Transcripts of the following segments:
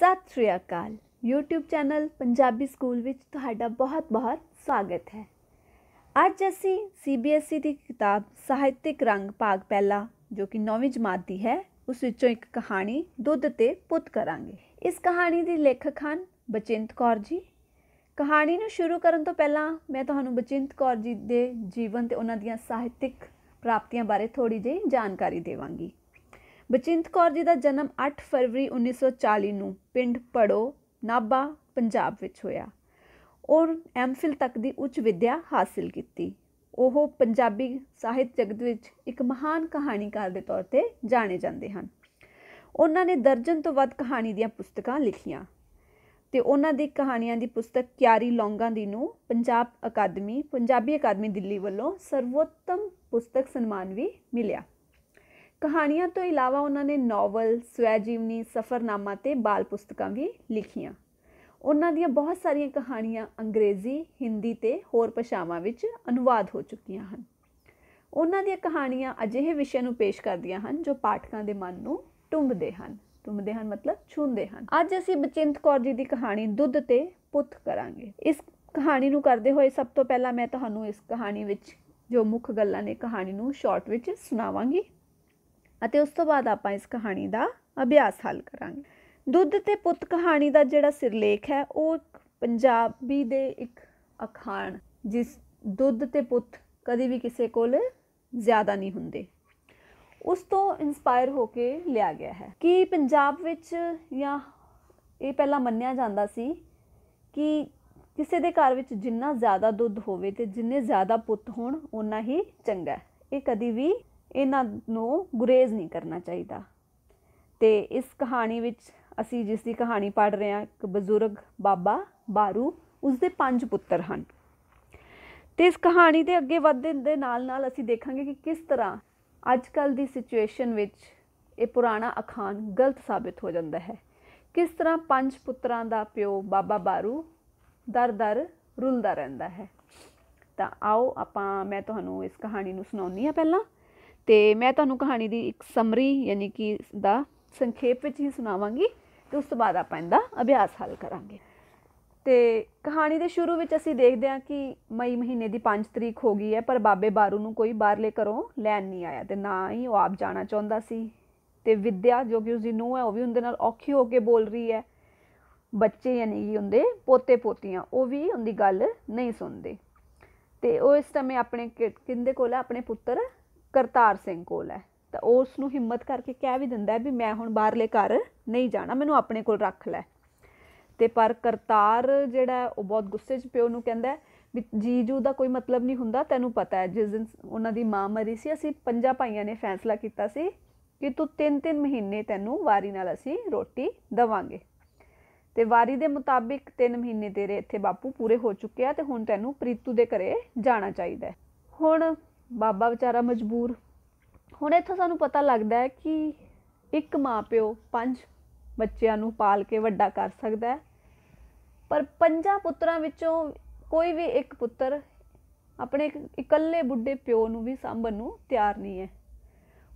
ਸਤਿ ਸ੍ਰੀ ਅਕਾਲ YouTube ਚੈਨਲ ਪੰਜਾਬੀ ਸਕੂਲ ਵਿੱਚ ਤੁਹਾਡਾ ਬਹੁਤ-ਬਹੁਤ ਸਵਾਗਤ ਹੈ ਅੱਜ ਅਸੀਂ CBSE ਦੀ ਕਿਤਾਬ ਸਾਹਿਤਿਕ ਰੰਗ ਭਾਗ ਪਹਿਲਾ ਜੋ ਕਿ 9ਵੀਂ ਜਮਾਤ ਦੀ ਹੈ ਉਸ ਵਿੱਚੋਂ ਇੱਕ ਕਹਾਣੀ ਦੁੱਧ ਤੇ ਪੁੱਤ ਕਰਾਂਗੇ ਇਸ ਕਹਾਣੀ ਦੇ ਲੇਖਕ ਹਨ ਬਚਿੰਤ ਕੌਰ ਜੀ ਕਹਾਣੀ ਨੂੰ ਸ਼ੁਰੂ ਕਰਨ ਤੋਂ ਪਹਿਲਾਂ ਮੈਂ ਤੁਹਾਨੂੰ ਬਚਿੰਤ ਕੌਰ ਜੀ ਦੇ ਜੀਵਨ ਤੇ ਉਹਨਾਂ ਦੀਆਂ ਸਾਹਿਤਿਕ ਪ੍ਰਾਪਤੀਆਂ ਬਾਰੇ ਥੋੜੀ ਜਿਹੀ ਜਾਣਕਾਰੀ ਦੇਵਾਂਗੀ ਬਚਿੰਤ ਕੌਰ ਜੀ ਦਾ ਜਨਮ 8 ਫਰਵਰੀ 1940 ਨੂੰ ਪਿੰਡ ਪੜੋ ਨਾਬਾ ਪੰਜਾਬ ਵਿੱਚ ਹੋਇਆ ਔਰ ਐਮਫਿਲ ਤੱਕ ਦੀ ਉੱਚ ਵਿਦਿਆ ਹਾਸਲ ਕੀਤੀ ਉਹ ਪੰਜਾਬੀ ਸਾਹਿਤ ਜਗਤ ਵਿੱਚ ਇੱਕ ਮਹਾਨ ਕਹਾਣੀਕਾਰ ਦੇ ਤੌਰ ਤੇ ਜਾਣੇ ਜਾਂਦੇ ਹਨ ਉਹਨਾਂ ਨੇ ਦਰਜਨ ਤੋਂ ਵੱਧ ਕਹਾਣੀ ਦੀਆਂ ਪੁਸਤਕਾਂ ਲਿਖੀਆਂ ਤੇ ਉਹਨਾਂ ਦੀ ਕਹਾਣੀਆਂ ਦੀ ਪੁਸਤਕ ਕਿਆਰੀ ਲੌਂਗਾਂ ਦੀ ਨੂੰ ਪੰਜਾਬ ਅਕਾਦਮੀ ਪੰਜਾਬੀ ਅਕਾਦਮੀ ਦਿੱਲੀ ਵੱਲੋਂ ਸਰਵੋਤਮ ਪੁਸਤਕ ਸਨਮਾਨ ਵੀ ਮਿਲਿਆ ਕਹਾਣੀਆਂ ਤੋਂ ਇਲਾਵਾ ਉਹਨਾਂ ਨੇ ਨੋਵਲ ਸਵੈ ਜੀਵਨੀ, ਸਫ਼ਰਨਾਮਾ ਤੇ ਬਾਲ ਪੁਸਤਕਾਂ ਵੀ ਲਿਖੀਆਂ। ਉਹਨਾਂ ਦੀਆਂ ਬਹੁਤ ਸਾਰੀਆਂ ਕਹਾਣੀਆਂ ਅੰਗਰੇਜ਼ੀ, ਹਿੰਦੀ ਤੇ ਹੋਰ ਭਾਸ਼ਾਵਾਂ ਵਿੱਚ ਅਨੁਵਾਦ ਹੋ ਚੁੱਕੀਆਂ ਹਨ। ਉਹਨਾਂ ਦੀਆਂ ਕਹਾਣੀਆਂ ਅਜਿਹੇ ਵਿਸ਼ੇ ਨੂੰ ਪੇਸ਼ ਕਰਦੀਆਂ ਹਨ ਜੋ ਪਾਠਕਾਂ ਦੇ ਮਨ ਨੂੰ ਟੁੰਬਦੇ ਹਨ। ਟੁੰਬਦੇ ਹਨ ਮਤਲਬ ਛੂੰਦੇ ਹਨ। ਅੱਜ ਅਸੀਂ ਬਚਿੰਤ ਕੌਰ ਜੀ ਦੀ ਕਹਾਣੀ ਦੁੱਧ ਤੇ ਪੁੱਤ ਕਰਾਂਗੇ। ਇਸ ਕਹਾਣੀ ਨੂੰ ਕਰਦੇ ਹੋਏ ਸਭ ਤੋਂ ਪਹਿਲਾਂ ਮੈਂ ਤੁਹਾਨੂੰ ਇਸ ਕਹਾਣੀ ਵਿੱਚ ਜੋ ਮੁੱਖ ਗੱਲਾਂ ਨੇ ਕਹਾਣੀ ਨੂੰ ਸ਼ਾਰਟ ਵਿੱਚ ਸੁਣਾਵਾਂਗੀ ਅਤੇ ਉਸ ਤੋਂ ਬਾਅਦ ਆਪਾਂ ਇਸ ਕਹਾਣੀ ਦਾ ਅਭਿਆਸ ਹੱਲ ਕਰਾਂਗੇ ਦੁੱਧ ਤੇ ਪੁੱਤ ਕਹਾਣੀ ਦਾ ਜਿਹੜਾ ਸਿਰਲੇਖ ਹੈ ਉਹ ਪੰਜਾਬੀ ਦੇ ਇੱਕ ਅਖਾਣ ਜਿਸ ਦੁੱਧ ਤੇ ਪੁੱਤ ਕਦੇ ਵੀ ਕਿਸੇ ਕੋਲ ਜ਼ਿਆਦਾ ਨਹੀਂ ਹੁੰਦੇ ਉਸ ਤੋਂ ਇਨਸਪਾਇਰ ਹੋ ਕੇ ਲਿਆ ਗਿਆ ਹੈ ਕਿ ਪੰਜਾਬ ਵਿੱਚ ਜਾਂ ਇਹ ਪਹਿਲਾਂ ਮੰਨਿਆ ਜਾਂਦਾ ਸੀ ਕਿ ਕਿਸੇ ਦੇ ਘਰ ਵਿੱਚ ਜਿੰਨਾ ਜ਼ਿਆਦਾ ਦੁੱਧ ਹੋਵੇ ਤੇ ਜਿੰਨੇ ਜ਼ਿਆਦਾ ਪੁੱਤ ਹੋਣ ਉਨਾ ਹੀ ਚੰਗਾ ਇਹ ਕਦੀ ਵੀ ਇਹਨਾਂ ਨੂੰ ਗੁਰੇਜ਼ ਨਹੀਂ ਕਰਨਾ ਚਾਹੀਦਾ ਤੇ ਇਸ ਕਹਾਣੀ ਵਿੱਚ ਅਸੀਂ ਜਿਸ ਦੀ ਕਹਾਣੀ ਪੜ ਰਹੇ ਹਾਂ ਇੱਕ ਬਜ਼ੁਰਗ ਬਾਬਾ ਬਾਰੂ ਉਸ ਦੇ ਪੰਜ ਪੁੱਤਰ ਹਨ ਤੇ ਇਸ ਕਹਾਣੀ ਦੇ ਅੱਗੇ ਵਧਣ ਦੇ ਨਾਲ-ਨਾਲ ਅਸੀਂ ਦੇਖਾਂਗੇ ਕਿ ਕਿਸ ਤਰ੍ਹਾਂ ਅੱਜ ਕੱਲ ਦੀ ਸਿਚੁਏਸ਼ਨ ਵਿੱਚ ਇਹ ਪੁਰਾਣਾ ਅਖਾਨ ਗਲਤ ਸਾਬਤ ਹੋ ਜਾਂਦਾ ਹੈ ਕਿਸ ਤਰ੍ਹਾਂ ਪੰਜ ਪੁੱਤਰਾਂ ਦਾ ਪਿਓ ਬਾਬਾ ਬਾਰੂ ਦਰ-ਦਰ ਰੁਲਦਾ ਰਹਿੰਦਾ ਹੈ ਤਾਂ ਆਓ ਆਪਾਂ ਮੈਂ ਤੁਹਾਨੂੰ ਇਸ ਕਹਾਣੀ ਨੂੰ ਸੁਣਾਉਣੀ ਆ ਪਹਿਲਾਂ ਤੇ ਮੈਂ ਤੁਹਾਨੂੰ ਕਹਾਣੀ ਦੀ ਇੱਕ ਸਮਰੀ ਯਾਨੀ ਕਿ ਦਾ ਸੰਖੇਪ ਵਿੱਚ ਹੀ ਸੁਣਾਵਾਂਗੀ ਤੇ ਉਸ ਤੋਂ ਬਾਅਦ ਆਪਾਂ ਇਹਦਾ ਅਭਿਆਸ ਹੱਲ ਕਰਾਂਗੇ ਤੇ ਕਹਾਣੀ ਦੇ ਸ਼ੁਰੂ ਵਿੱਚ ਅਸੀਂ ਦੇਖਦੇ ਹਾਂ ਕਿ ਮਈ ਮਹੀਨੇ ਦੀ 5 ਤਰੀਕ ਹੋ ਗਈ ਹੈ ਪਰ ਬਾਬੇ ਬਾਰੂ ਨੂੰ ਕੋਈ ਬਾਹਰਲੇ ਘਰੋਂ ਲੈਣ ਨਹੀਂ ਆਇਆ ਤੇ ਨਾ ਹੀ ਉਹ ਆਪ ਜਾਣਾ ਚਾਹੁੰਦਾ ਸੀ ਤੇ ਵਿਦਿਆ ਜੋ ਕਿ ਉਸਦੀ ਨੂੰ ਹੈ ਉਹ ਵੀ ਉਹਦੇ ਨਾਲ ਔਖੀ ਹੋ ਕੇ ਬੋਲ ਰਹੀ ਹੈ ਬੱਚੇ ਯਾਨੀ ਕਿ ਹੁੰਦੇ ਪੋਤੇ ਪੋਤੀਆਂ ਉਹ ਵੀ ਉਹਦੀ ਗੱਲ ਨਹੀਂ ਸੁਣਦੇ ਤੇ ਉਹ ਇਸ ਸਮੇਂ ਆਪਣੇ ਕਿੰਦੇ ਕੋਲ ਆਪਣੇ ਪੁੱਤਰ ਕਰਤਾਰ ਸਿੰਘ ਕੋਲ ਹੈ ਤਾਂ ਉਹ ਉਸ ਨੂੰ ਹਿੰਮਤ ਕਰਕੇ ਕਹਿ ਵੀ ਦਿੰਦਾ ਵੀ ਮੈਂ ਹੁਣ ਬਾਹਰਲੇ ਘਰ ਨਹੀਂ ਜਾਣਾ ਮੈਨੂੰ ਆਪਣੇ ਕੋਲ ਰੱਖ ਲੈ ਤੇ ਪਰ ਕਰਤਾਰ ਜਿਹੜਾ ਉਹ ਬਹੁਤ ਗੁੱਸੇ 'ਚ ਪਿਓ ਨੂੰ ਕਹਿੰਦਾ ਵੀ ਜੀਜੂ ਦਾ ਕੋਈ ਮਤਲਬ ਨਹੀਂ ਹੁੰਦਾ ਤੈਨੂੰ ਪਤਾ ਹੈ ਜਿਸ ਦਿਨ ਉਹਨਾਂ ਦੀ ਮਾਂ ਮਰੀ ਸੀ ਅਸੀਂ ਪੰਜਾਂ ਭਾਈਆਂ ਨੇ ਫੈਸਲਾ ਕੀਤਾ ਸੀ ਕਿ ਤੂੰ ਤਿੰਨ ਤਿੰਨ ਮਹੀਨੇ ਤੈਨੂੰ ਵਾਰੀ ਨਾਲ ਅਸੀਂ ਰੋਟੀ ਦਵਾਂਗੇ ਤੇ ਵਾਰੀ ਦੇ ਮੁਤਾਬਿਕ 3 ਮਹੀਨੇ ਤੇਰੇ ਇੱਥੇ ਬਾਪੂ ਪੂਰੇ ਹੋ ਚੁੱਕੇ ਆ ਤੇ ਹੁਣ ਤੈਨੂੰ ਪ੍ਰੀਤੂ ਦੇ ਘਰੇ ਜਾਣਾ ਚਾਹੀਦਾ ਹੁਣ ਬਾਬਾ ਵਿਚਾਰਾ ਮਜਬੂਰ ਹੁਣ ਇੱਥੋਂ ਸਾਨੂੰ ਪਤਾ ਲੱਗਦਾ ਹੈ ਕਿ ਇੱਕ ਮਾਪਿਓ ਪੰਜ ਬੱਚਿਆਂ ਨੂੰ ਪਾਲ ਕੇ ਵੱਡਾ ਕਰ ਸਕਦਾ ਹੈ ਪਰ ਪੰਜਾਂ ਪੁੱਤਰਾਂ ਵਿੱਚੋਂ ਕੋਈ ਵੀ ਇੱਕ ਪੁੱਤਰ ਆਪਣੇ ਇਕੱਲੇ ਬੁੱਢੇ ਪਿਓ ਨੂੰ ਵੀ ਸੰਭਣ ਨੂੰ ਤਿਆਰ ਨਹੀਂ ਹੈ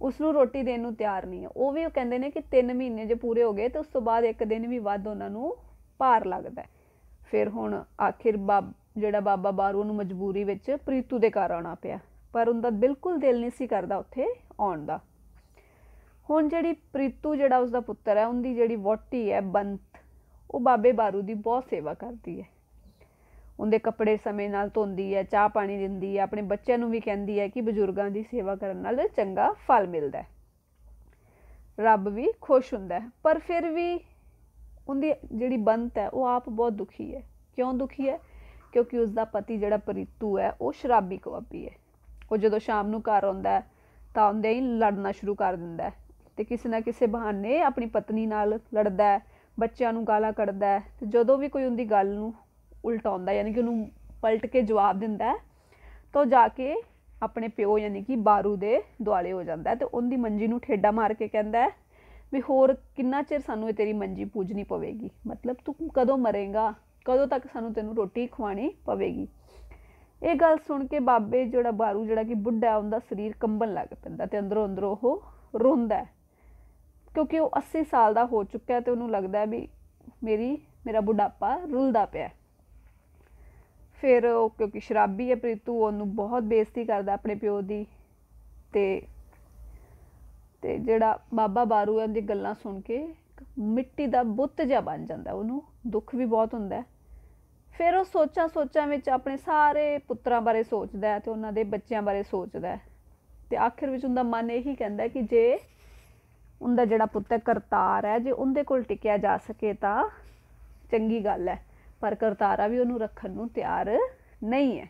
ਉਸ ਨੂੰ ਰੋਟੀ ਦੇਣ ਨੂੰ ਤਿਆਰ ਨਹੀਂ ਹੈ ਉਹ ਵੀ ਉਹ ਕਹਿੰਦੇ ਨੇ ਕਿ 3 ਮਹੀਨੇ ਜੇ ਪੂਰੇ ਹੋ ਗਏ ਤੇ ਉਸ ਤੋਂ ਬਾਅਦ ਇੱਕ ਦਿਨ ਵੀ ਵੱਧ ਉਹਨਾਂ ਨੂੰ ਭਾਰ ਲੱਗਦਾ ਫਿਰ ਹੁਣ ਆਖਿਰ ਬਾਬ ਜਿਹੜਾ ਬਾਬਾ ਬਾਰੂ ਨੂੰ ਮਜਬੂਰੀ ਵਿੱਚ ਪ੍ਰੀਤੂ ਦੇ ਘਰ ਆਉਣਾ ਪਿਆ ਪਰ ਉਹਦਾ ਬਿਲਕੁਲ ਦਿਲ ਨਹੀਂ ਸੀ ਕਰਦਾ ਉੱਥੇ ਆਉਣ ਦਾ ਹੁਣ ਜਿਹੜੀ ਪ੍ਰੀਤੂ ਜਿਹੜਾ ਉਸਦਾ ਪੁੱਤਰ ਹੈ ਉਹਦੀ ਜਿਹੜੀ ਵੋਟੀ ਹੈ ਬੰਤ ਉਹ ਬਾਬੇ ਬਾਰੂ ਦੀ ਬਹੁਤ ਸੇਵਾ ਕਰਦੀ ਹੈ ਉਹਦੇ ਕੱਪੜੇ ਸਮੇਂ ਨਾਲ ਧੋਂਦੀ ਹੈ ਚਾਹ ਪਾਣੀ ਦਿੰਦੀ ਹੈ ਆਪਣੇ ਬੱਚਿਆਂ ਨੂੰ ਵੀ ਕਹਿੰਦੀ ਹੈ ਕਿ ਬਜ਼ੁਰਗਾਂ ਦੀ ਸੇਵਾ ਕਰਨ ਨਾਲ ਚੰਗਾ ਫਲ ਮਿਲਦਾ ਹੈ ਰੱਬ ਵੀ ਖੁਸ਼ ਹੁੰਦਾ ਹੈ ਪਰ ਫਿਰ ਵੀ ਉਹਦੀ ਜਿਹੜੀ ਬੰਤ ਹੈ ਉਹ ਆਪ ਬਹੁਤ ਦੁਖੀ ਹੈ ਕਿਉਂ ਦੁਖੀ ਹੈ ਕਿਉਂਕਿ ਉਸ ਦਾ ਪਤੀ ਜਿਹੜਾ ਪ੍ਰੀਤੂ ਹੈ ਉਹ ਸ਼ਰਾਬੀ ਕੋਪੀ ਹੈ ਉਹ ਜਦੋਂ ਸ਼ਾਮ ਨੂੰ ਘਰ ਆਉਂਦਾ ਤਾਂ ਉਹਦੇ ਹੀ ਲੜਨਾ ਸ਼ੁਰੂ ਕਰ ਦਿੰਦਾ ਤੇ ਕਿਸੇ ਨਾ ਕਿਸੇ ਬਹਾਨੇ ਆਪਣੀ ਪਤਨੀ ਨਾਲ ਲੜਦਾ ਬੱਚਿਆਂ ਨੂੰ ਗਾਲਾਂ ਕੱਢਦਾ ਤੇ ਜਦੋਂ ਵੀ ਕੋਈ ਉਹਦੀ ਗੱਲ ਨੂੰ ਉਲਟਾਉਂਦਾ ਯਾਨੀ ਕਿ ਉਹਨੂੰ ਪਲਟ ਕੇ ਜਵਾਬ ਦਿੰਦਾ ਤਾਂ ਜਾ ਕੇ ਆਪਣੇ ਪਿਓ ਯਾਨੀ ਕਿ ਬਾਰੂ ਦੇ ਦੁਆਲੇ ਹੋ ਜਾਂਦਾ ਤੇ ਉਹਦੀ ਮੰਜੀ ਨੂੰ ਠੇਡਾ ਮਾਰ ਕੇ ਕਹਿੰਦਾ ਵੀ ਹੋਰ ਕਿੰਨਾ ਚਿਰ ਸਾਨੂੰ ਇਹ ਤੇਰੀ ਮੰਜੀ ਪੂਜਣੀ ਪਵੇਗੀ ਮਤਲਬ ਤੂੰ ਕਦੋਂ ਮਰੇਗਾ ਕਦੋਂ ਤੱਕ ਸਾਨੂੰ ਤੈਨੂੰ ਰੋਟੀ ਖਵਾਣੀ ਪਵੇਗੀ ਇਹ ਗੱਲ ਸੁਣ ਕੇ ਬਾਬੇ ਜਿਹੜਾ ਬਾਰੂ ਜਿਹੜਾ ਕਿ ਬੁੱਢਾ ਉਹਦਾ ਸਰੀਰ ਕੰਬਣ ਲੱਗ ਪੈਂਦਾ ਤੇ ਅੰਦਰੋਂ ਅੰਦਰੋਂ ਉਹ ਰੋਂਦਾ ਕਿਉਂਕਿ ਉਹ 80 ਸਾਲ ਦਾ ਹੋ ਚੁੱਕਾ ਹੈ ਤੇ ਉਹਨੂੰ ਲੱਗਦਾ ਵੀ ਮੇਰੀ ਮੇਰਾ ਬੁਢਾਪਾ ਰੁਲਦਾ ਪਿਆ ਫਿਰ ਉਹ ਕਿਉਂਕਿ ਸ਼ਰਾਬੀ ਹੈ ਪ੍ਰੀਤੂ ਉਹਨੂੰ ਬਹੁਤ ਬੇਇੱਜ਼ਤੀ ਕਰਦਾ ਆਪਣੇ ਪਿਓ ਦੀ ਤੇ ਤੇ ਜਿਹੜਾ ਬਾਬਾ ਬਾਰੂ ਆਂ ਦੀ ਗੱਲਾਂ ਸੁਣ ਕੇ ਮਿੱਟੀ ਦਾ ਬੁੱਤ ਜਿਹਾ ਬਣ ਜਾਂਦਾ ਉਹਨੂੰ ਦੁੱਖ ਵੀ ਬਹੁਤ ਹੁੰਦਾ ਹੈ ਫਿਰ ਉਹ ਸੋਚਾਂ ਸੋਚਾਂ ਵਿੱਚ ਆਪਣੇ ਸਾਰੇ ਪੁੱਤਰਾਂ ਬਾਰੇ ਸੋਚਦਾ ਤੇ ਉਹਨਾਂ ਦੇ ਬੱਚਿਆਂ ਬਾਰੇ ਸੋਚਦਾ ਤੇ ਆਖਿਰ ਵਿੱਚ ਉਹਦਾ ਮਨ ਇਹੀ ਕਹਿੰਦਾ ਕਿ ਜੇ ਉਹਦਾ ਜਿਹੜਾ ਪੁੱਤ ਕਰਤਾਰ ਹੈ ਜੇ ਉਹਦੇ ਕੋਲ ਟਿਕਿਆ ਜਾ ਸਕੇ ਤਾਂ ਚੰਗੀ ਗੱਲ ਹੈ ਪਰ ਕਰਤਾਰਾ ਵੀ ਉਹਨੂੰ ਰੱਖਣ ਨੂੰ ਤਿਆਰ ਨਹੀਂ ਹੈ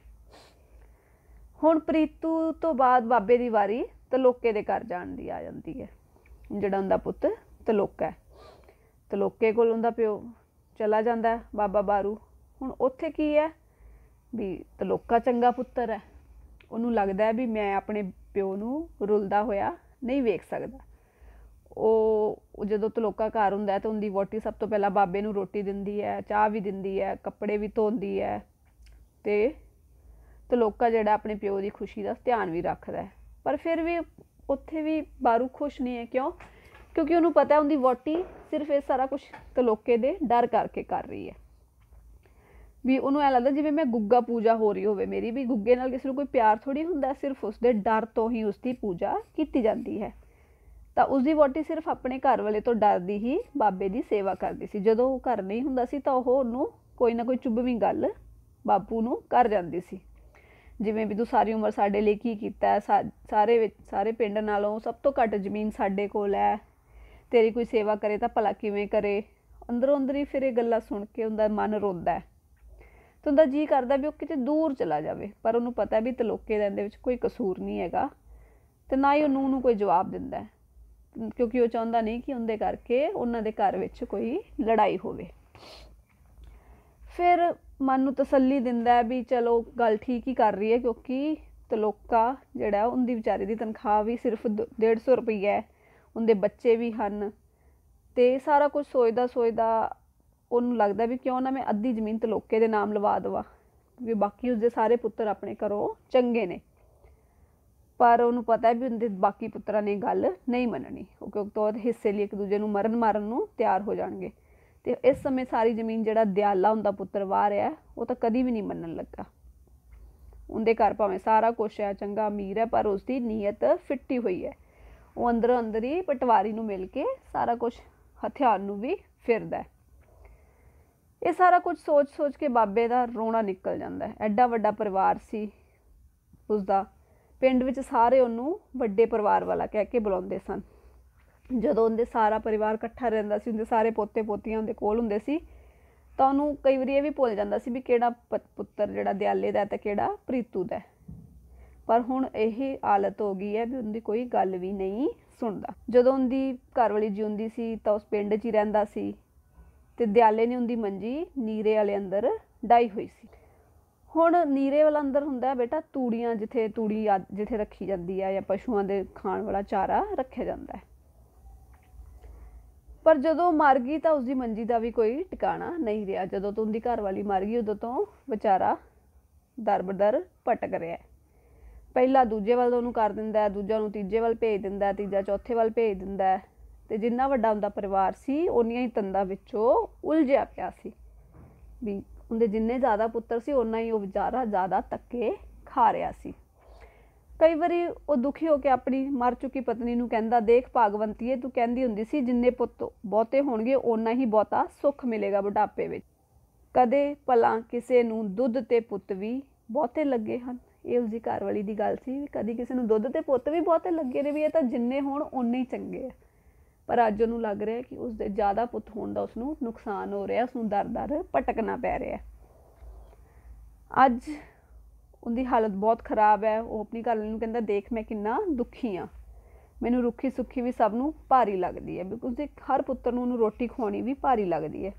ਹੁਣ ਪ੍ਰੀਤੂ ਤੋਂ ਬਾਅਦ ਬਾਬੇ ਦੀ ਵਾਰੀ ਤਲੋਕੇ ਦੇ ਘਰ ਜਾਣ ਦੀ ਆ ਜਾਂਦੀ ਹੈ ਜਿਹੜਾ ਉਹਦਾ ਪੁੱਤ ਤਲੋਕਾ ਹੈ ਤਲੋਕੇ ਕੋਲ ਉਹਦਾ ਪਿਓ ਚਲਾ ਜਾਂਦਾ ਬਾਬਾ ਬਾਰੂ ਹੁਣ ਉੱਥੇ ਕੀ ਹੈ ਵੀ ਤਲੋਕਾ ਚੰਗਾ ਪੁੱਤਰ ਹੈ ਉਹਨੂੰ ਲੱਗਦਾ ਹੈ ਵੀ ਮੈਂ ਆਪਣੇ ਪਿਓ ਨੂੰ ਰੁਲਦਾ ਹੋਇਆ ਨਹੀਂ ਵੇਖ ਸਕਦਾ ਉਹ ਜਦੋਂ ਤਲੋਕਾ ਘਰ ਹੁੰਦਾ ਤਾਂ ਉਹਦੀ ਵੋਟੀ ਸਭ ਤੋਂ ਪਹਿਲਾਂ ਬਾਬੇ ਨੂੰ ਰੋਟੀ ਦਿੰਦੀ ਹੈ ਚਾਹ ਵੀ ਦਿੰਦੀ ਹੈ ਕੱਪੜੇ ਵੀ ਧੋਂਦੀ ਹੈ ਤੇ ਤਲੋਕਾ ਜਿਹੜਾ ਆਪਣੇ ਪਿਓ ਦੀ ਖੁਸ਼ੀ ਦਾ ਧਿਆਨ ਵੀ ਰੱਖਦਾ ਪਰ ਫਿਰ ਵੀ ਉੱਥੇ ਵੀ ਬਾਰੂ ਖੁਸ਼ ਨਹੀਂ ਹੈ ਕਿਉਂ ਕਿਉਂਕਿ ਉਹਨੂੰ ਪਤਾ ਹੈ ਉਹਦੀ ਵੋਟੀ ਸਿਰਫ ਇਹ ਸਾਰਾ ਕੁਝ ਤਲੋਕੇ ਦੇ ਡਰ ਕਰਕੇ ਕਰ ਰਹੀ ਹੈ ਵੀ ਉਹਨੂੰ ਐ ਲੱਗਦਾ ਜਿਵੇਂ ਮੈਂ ਗੁੱਗਾ ਪੂਜਾ ਹੋ ਰਹੀ ਹੋਵੇ ਮੇਰੀ ਵੀ ਗੁੱਗੇ ਨਾਲ ਕਿਸੇ ਨੂੰ ਕੋਈ ਪਿਆਰ ਥੋੜੀ ਹੁੰਦਾ ਸਿਰਫ ਉਸਦੇ ਡਰ ਤੋਂ ਹੀ ਉਸਦੀ ਪੂਜਾ ਕੀਤੀ ਜਾਂਦੀ ਹੈ ਤਾਂ ਉਸਦੀ ਵੋਟੀ ਸਿਰਫ ਆਪਣੇ ਘਰ ਵਾਲੇ ਤੋਂ ਡਰਦੀ ਹੀ ਬਾਬੇ ਦੀ ਸੇਵਾ ਕਰਦੀ ਸੀ ਜਦੋਂ ਉਹ ਘਰ ਨਹੀਂ ਹੁੰਦਾ ਸੀ ਤਾਂ ਉਹ ਉਹਨੂੰ ਕੋਈ ਨਾ ਕੋਈ ਚੁੱਭਵੀਂ ਗੱਲ ਬਾਪੂ ਨੂੰ ਕਰ ਜਾਂਦੀ ਸੀ ਜਿਵੇਂ ਵੀ ਤੂੰ ਸਾਰੀ ਉਮਰ ਸਾਡੇ ਲਈ ਕੀ ਕੀਤਾ ਸਾਰੇ ਵਿੱਚ ਸਾਰੇ ਪਿੰਡ ਨਾਲੋਂ ਸਭ ਤੋਂ ਘੱਟ ਜ਼ਮੀਨ ਸਾਡੇ ਕੋਲ ਹੈ ਤੇਰੀ ਕੋਈ ਸੇਵਾ ਕਰੇ ਤਾਂ ਭਲਾ ਕਿਵੇਂ ਕਰੇ ਅੰਦਰੋਂ ਅੰਦਰ ਹੀ ਫਿਰ ਇਹ ਗੱਲਾਂ ਸੁਣ ਕੇ ਉਹਦਾ ਮਨ ਰੋਂਦਾ ਹੈ ਤਾਂ ਉਹਦਾ ਜੀ ਕਰਦਾ ਵੀ ਉਹ ਕਿਤੇ ਦੂਰ ਚਲਾ ਜਾਵੇ ਪਰ ਉਹਨੂੰ ਪਤਾ ਵੀ ਤਲੋਕੇ ਦੇ ਇਹਦੇ ਵਿੱਚ ਕੋਈ ਕਸੂਰ ਨਹੀਂ ਹੈਗਾ ਤੇ ਨਾ ਹੀ ਉਹਨੂੰ ਨੂੰ ਕੋਈ ਜਵਾਬ ਦਿੰਦਾ ਕਿਉਂਕਿ ਉਹ ਚਾਹੁੰਦਾ ਨਹੀਂ ਕਿ ਉਹਦੇ ਕਰਕੇ ਉਹਨਾਂ ਦੇ ਘਰ ਵਿੱਚ ਕੋਈ ਲੜਾਈ ਹੋਵੇ ਫਿਰ ਮਨ ਨੂੰ ਤਸੱਲੀ ਦਿੰਦਾ ਵੀ ਚਲੋ ਗੱਲ ਠੀਕ ਹੀ ਕਰ ਰਹੀ ਹੈ ਕਿਉਂਕਿ ਤਲੋਕਾ ਜਿਹੜਾ ਉਹਦੀ ਵਿਚਾਰੀ ਦੀ ਤਨਖਾਹ ਵੀ ਸਿਰਫ 150 ਰੁਪਈਆ ਹੈ ਉਹਦੇ ਬੱਚੇ ਵੀ ਹਨ ਤੇ ਸਾਰਾ ਕੁਝ ਸੋਚਦਾ ਸੋਚਦਾ ਉਹਨੂੰ ਲੱਗਦਾ ਵੀ ਕਿਉਂ ਨਾ ਮੈਂ ਅੱਧੀ ਜ਼ਮੀਨ ਤਲੋਕੇ ਦੇ ਨਾਮ ਲਵਾ ਦਵਾ ਵੀ ਬਾਕੀ ਉਸਦੇ ਸਾਰੇ ਪੁੱਤਰ ਆਪਣੇ ਘਰੋਂ ਚੰਗੇ ਨੇ ਪਰ ਉਹਨੂੰ ਪਤਾ ਵੀ ਉਹਦੇ ਬਾਕੀ ਪੁੱਤਰਾਂ ਨੇ ਗੱਲ ਨਹੀਂ ਮੰਨਣੀ ਉਹ ਕਿਉਂਕਿ ਤੋਂ ਹਿੱਸੇ ਲਈ ਇੱਕ ਦੂਜੇ ਨੂੰ ਮਰਨ ਮਾਰਨ ਨੂੰ ਤਿਆਰ ਹੋ ਜਾਣਗੇ ਤੇ ਇਸ ਸਮੇਂ ਸਾਰੀ ਜ਼ਮੀਨ ਜਿਹੜਾ ਦਿਆਲਾ ਹੁੰਦਾ ਪੁੱਤਰ ਵਾਰ ਹੈ ਉਹ ਤਾਂ ਕਦੀ ਵੀ ਨਹੀਂ ਮੰਨਣ ਲੱਗਾ ਉਹਦੇ ਘਰ ਭਾਵੇਂ ਸਾਰਾ ਕੁਝ ਹੈ ਚੰਗਾ ਅਮੀਰ ਹੈ ਪਰ ਉਸਦੀ ਨੀਅਤ ਫਿੱਟੀ ਹੋਈ ਹੈ ਉਹ ਅੰਦਰ ਅੰਦਰ ਹੀ ਪਟਵਾਰੀ ਨੂੰ ਮਿਲ ਕੇ ਸਾਰਾ ਕੁਝ ਹਥਿਆਰ ਨੂੰ ਵੀ ਫਿਰਦਾ ਇਹ ਸਾਰਾ ਕੁਝ ਸੋਚ-ਸੋਚ ਕੇ ਬਾਬੇ ਦਾ ਰੋਣਾ ਨਿਕਲ ਜਾਂਦਾ ਹੈ ਐਡਾ ਵੱਡਾ ਪਰਿਵਾਰ ਸੀ ਉਸ ਦਾ ਪਿੰਡ ਵਿੱਚ ਸਾਰੇ ਉਹਨੂੰ ਵੱਡੇ ਪਰਿਵਾਰ ਵਾਲਾ ਕਹਿ ਕੇ ਬੁਲਾਉਂਦੇ ਸਨ ਜਦੋਂ ਉਹਦੇ ਸਾਰਾ ਪਰਿਵਾਰ ਇਕੱਠਾ ਰਹਿੰਦਾ ਸੀ ਉਹਦੇ ਸਾਰੇ ਪੋਤੇ ਪੋਤੀਆਂ ਉਹਦੇ ਕੋਲ ਹੁੰਦੇ ਸੀ ਤਾਂ ਉਹਨੂੰ ਕਈ ਵਾਰੀ ਇਹ ਵੀ ਭੁੱਲ ਜਾਂਦਾ ਸੀ ਵੀ ਕਿਹੜਾ ਪੁੱਤਰ ਜਿਹੜਾ ਦਿਆਲੇ ਦਾ ਤੇ ਕਿਹੜਾ ਪ੍ਰੀਤੂ ਦਾ ਪਰ ਹੁਣ ਇਹ ਹਾਲਤ ਹੋ ਗਈ ਹੈ ਵੀ ਉਹਦੀ ਕੋਈ ਗੱਲ ਵੀ ਨਹੀਂ ਸੁਣਦਾ ਜਦੋਂ ਉਹਦੀ ਘਰ ਵਾਲੀ ਜਿਉਂਦੀ ਸੀ ਤਾਂ ਉਸ ਪਿੰਡ 'ਚ ਹੀ ਰਹਿੰਦਾ ਸੀ ਤੇ ਦਿਆਲੇ ਨੇ ਉਹਦੀ ਮੰਜੀ ਨੀਰੇ ਵਾਲੇ ਅੰਦਰ ਡਾਈ ਹੋਈ ਸੀ ਹੁਣ ਨੀਰੇ ਵਾਲਾ ਅੰਦਰ ਹੁੰਦਾ ਬੇਟਾ ਤੂੜੀਆਂ ਜਿੱਥੇ ਤੂੜੀ ਜਿੱਥੇ ਰੱਖੀ ਜਾਂਦੀ ਆ ਜਾਂ ਪਸ਼ੂਆਂ ਦੇ ਖਾਣ ਵਾਲਾ ਚਾਰਾ ਰੱਖਿਆ ਜਾਂਦਾ ਹੈ ਪਰ ਜਦੋਂ ਮਰ ਗਈ ਤਾਂ ਉਸ ਦੀ ਮੰਜੀ ਦਾ ਵੀ ਕੋਈ ਟਿਕਾਣਾ ਨਹੀਂ ਰਿਹਾ ਜਦੋਂ ਤੋਂ ਉਹਦੀ ਘਰ ਵਾਲੀ ਮਰ ਗਈ ਉਦੋਂ ਤੋਂ ਵਿਚਾਰਾ ਦਰਬਦਰ ਭਟਕ ਰਿਹਾ ਹੈ ਪਹਿਲਾ ਦੂਜੇ ਵੱਲ ਉਹਨੂੰ ਕਰ ਦਿੰਦਾ ਦੂਜਾ ਨੂੰ ਤੀਜੇ ਵੱਲ ਭੇਜ ਦਿੰਦਾ ਤੀਜਾ ਚੌਥੇ ਵੱਲ ਭੇਜ ਦਿੰਦਾ ਤੇ ਜਿੰਨਾ ਵੱਡਾ ਉਹਦਾ ਪਰਿਵਾਰ ਸੀ ਉਹਨੀਆਂ ਹੀ ਤੰਦਾਂ ਵਿੱਚੋਂ ਉਲਝਿਆ ਪਿਆ ਸੀ ਵੀ ਉਹਦੇ ਜਿੰਨੇ ਜ਼ਿਆਦਾ ਪੁੱਤਰ ਸੀ ਉਹਨਾਂ ਹੀ ਉਹ ਵਿਚਾਰਾ ਜ਼ਿਆਦਾ ਤੱਕੇ ਖਾ ਰਿਹਾ ਸੀ ਕਈ ਵਾਰੀ ਉਹ ਦੁਖੀ ਹੋ ਕੇ ਆਪਣੀ ਮਰ ਚੁੱਕੀ ਪਤਨੀ ਨੂੰ ਕਹਿੰਦਾ ਦੇਖ ਭਾਗਵੰਤੀਏ ਤੂੰ ਕਹਿੰਦੀ ਹੁੰਦੀ ਸੀ ਜਿੰਨੇ ਪੁੱਤ ਬਹੁਤੇ ਹੋਣਗੇ ਓਨਾ ਹੀ ਬਹੁਤਾ ਸੁੱਖ ਮਿਲੇਗਾ ਬੁਢਾਪੇ ਵਿੱਚ ਕਦੇ ਭਲਾ ਕਿਸੇ ਨੂੰ ਦੁੱਧ ਤੇ ਪੁੱਤ ਵੀ ਬਹੁਤੇ ਲੱਗੇ ਹਨ ਇਹ ਉਸਦੀ ਘਰ ਵਾਲੀ ਦੀ ਗੱਲ ਸੀ ਕਦੀ ਕਿਸੇ ਨੂੰ ਦੁੱਧ ਤੇ ਪੁੱਤ ਵੀ ਬਹੁਤੇ ਲੱਗੇ ਨੇ ਵੀ ਇਹ ਤਾਂ ਜਿੰਨੇ ਹੋਣ ਉਨੇ ਹੀ ਚੰਗੇ ਆ ਪਰ ਅੱਜ ਉਹਨੂੰ ਲੱਗ ਰਿਹਾ ਕਿ ਉਸ ਦੇ ਜ਼ਿਆਦਾ ਪੁੱਤ ਹੋਣ ਦਾ ਉਸ ਨੂੰ ਨੁਕਸਾਨ ਹੋ ਰਿਹਾ ਉਸ ਨੂੰ ਦਰ-ਦਰ ਭਟਕਣਾ ਪੈ ਰਿਹਾ ਅੱਜ ਉਹਦੀ ਹਾਲਤ ਬਹੁਤ ਖਰਾਬ ਹੈ ਉਹ ਆਪਣੀ ਘਰ ਨੂੰ ਕਹਿੰਦਾ ਦੇਖ ਮੈਂ ਕਿੰਨਾ ਦੁਖੀ ਆ ਮੈਨੂੰ ਰੁੱਖੀ ਸੁੱਖੀ ਵੀ ਸਭ ਨੂੰ ਭਾਰੀ ਲੱਗਦੀ ਹੈ ਬਿਕੋਜ਼ ਦੇ ਹਰ ਪੁੱਤਰ ਨੂੰ ਉਹਨੂੰ ਰੋਟੀ ਖਵਾਉਣੀ ਵੀ ਭਾਰੀ ਲੱਗਦੀ ਹੈ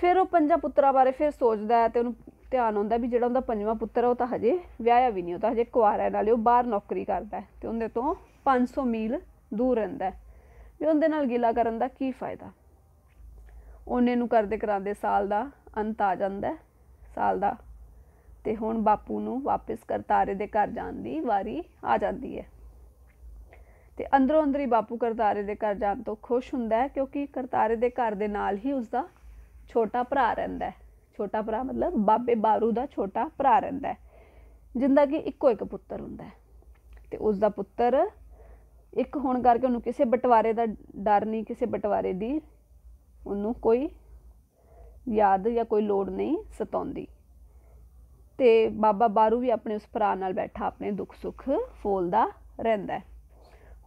ਫਿਰ ਉਹ ਪੰਜਾਂ ਪੁੱਤਰਾਂ ਬਾਰੇ ਫਿਰ ਸੋਚਦਾ ਹੈ ਤੇ ਉਹਨੂੰ ਧਿਆਨ ਆਉਂਦਾ ਵੀ ਜਿਹੜਾ ਉਹਦਾ ਪੰਜਵਾਂ ਪੁੱਤਰ ਹੈ ਉਹ ਤਾਂ ਹਜੇ ਵਿਆਹਿਆ ਵੀ ਨਹੀਂ ਉਹ ਤਾਂ ਹਜੇ ਕੁਆਰਾ ਹੈ ਨਾਲੇ ਉਹ ਬਾਹਰ ਨੌਕਰੀ ਕਰਦਾ ਹੈ ਤੇ ਉਹਦੇ ਤੋਂ 500 ਮੀਲ ਦੂਰ ਰਹਿੰਦਾ ਹੈ ਵੀ ਉਹਦੇ ਨਾਲ ਗਿਲਾ ਕਰਨ ਦਾ ਕੀ ਫਾਇਦਾ ਉਹਨੇ ਨੂੰ ਕਰਦੇ ਕਰਾਂਦੇ ਸਾਲ ਦਾ ਅੰਤ ਆ ਜਾਂਦਾ ਸਾਲ ਦਾ ਤੇ ਹੁਣ ਬਾਪੂ ਨੂੰ ਵਾਪਸ ਕਰਤਾਰੇ ਦੇ ਘਰ ਜਾਣ ਦੀ ਵਾਰੀ ਆ ਜਾਂਦੀ ਹੈ ਤੇ ਅੰਦਰੋਂ ਅੰਦਰ ਹੀ ਬਾਪੂ ਕਰਤਾਰੇ ਦੇ ਘਰ ਜਾਣ ਤੋਂ ਖੁਸ਼ ਹੁੰਦਾ ਹੈ ਕਿਉਂਕਿ ਕਰਤਾਰੇ ਦੇ ਘਰ ਦੇ ਨਾਲ ਹੀ ਉਸ ਦਾ ਛੋਟਾ ਭਰਾ ਰਹਿੰਦਾ ਹੈ ਛੋਟਾ ਭਰਾ ਮਤਲਬ ਬਾਬੇ ਬਾਰੂ ਦਾ ਛੋਟਾ ਭਰਾ ਰਹਿੰਦਾ ਹੈ ਜਿੰਦਾ ਕਿ ਇੱਕੋ ਇੱਕ ਪੁੱਤਰ ਹੁੰਦਾ ਹੈ ਤੇ ਉਸ ਦਾ ਪੁੱਤਰ ਇੱਕ ਹੋਣ ਕਰਕੇ ਉਹਨੂੰ ਕਿਸੇ ਬਟਵਾਰੇ ਦਾ ਡਰ ਨਹੀਂ ਕਿਸੇ ਬਟਵਾਰੇ ਦੀ ਉਹਨੂੰ ਕੋਈ ਯਾਦ ਜਾਂ ਕੋਈ ਲੋੜ ਨਹੀਂ ਸਤਾਉਂਦੀ ਤੇ ਬਾਬਾ ਬਾਰੂ ਵੀ ਆਪਣੇ ਉਸ ਭਰਾ ਨਾਲ ਬੈਠਾ ਆਪਣੇ ਦੁੱਖ ਸੁੱਖ ਫੋਲਦਾ ਰਹਿੰਦਾ